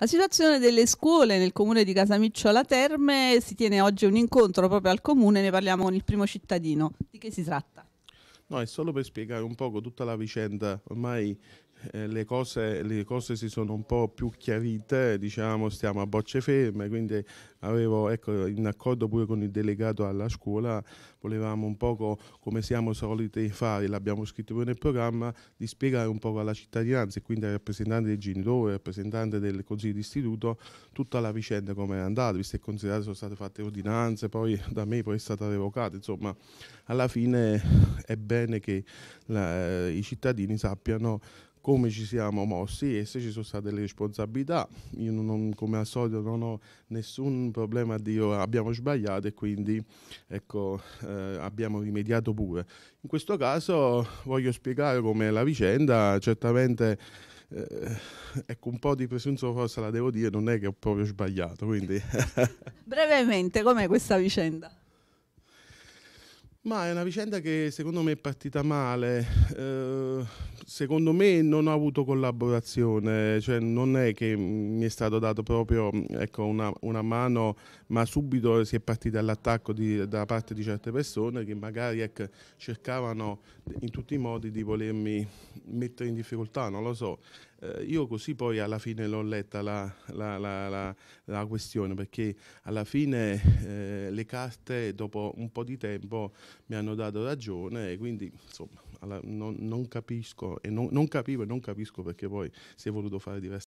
La situazione delle scuole nel comune di Casamicciola Terme si tiene oggi un incontro proprio al comune, ne parliamo con il primo cittadino. Di che si tratta? No, è solo per spiegare un poco tutta la vicenda ormai eh, le, cose, le, cose, si sono un po' più chiarite, diciamo, stiamo a bocce ferme, quindi avevo, ecco, in accordo pure con il delegato alla scuola, volevamo un poco, come siamo soliti fare, l'abbiamo scritto pure nel programma, di spiegare un po' alla cittadinanza e quindi ai rappresentanti dei genitori, ai rappresentanti del consiglio d'istituto, tutta la vicenda come è andata, visto che considerate sono state fatte ordinanze, poi da me poi è stata revocata, insomma, alla fine è bene che la, i cittadini sappiano come ci siamo mossi e se ci sono state le responsabilità. Io non, come al solito non ho nessun problema a dire oh, abbiamo sbagliato e quindi ecco, eh, abbiamo rimediato pure. In questo caso voglio spiegare come la vicenda, certamente eh, ecco, un po' di presunzione forse la devo dire, non è che ho proprio sbagliato. Quindi. Brevemente, com'è questa vicenda? Ma è una vicenda che secondo me è partita male, eh, secondo me non ho avuto collaborazione, cioè non è che mi è stato dato proprio ecco, una, una, mano, ma subito si è partita all'attacco da parte di certe persone che magari ecco, cercavano in tutti i modi di volermi mettere in difficoltà, non lo so eh, io così poi alla fine l'ho letta la, la, la, la questione perché alla fine eh, le carte dopo un po' di tempo mi hanno dato ragione e quindi insomma alla, non, non, capisco e non, non capivo e non capisco perché poi si è voluto fare diverse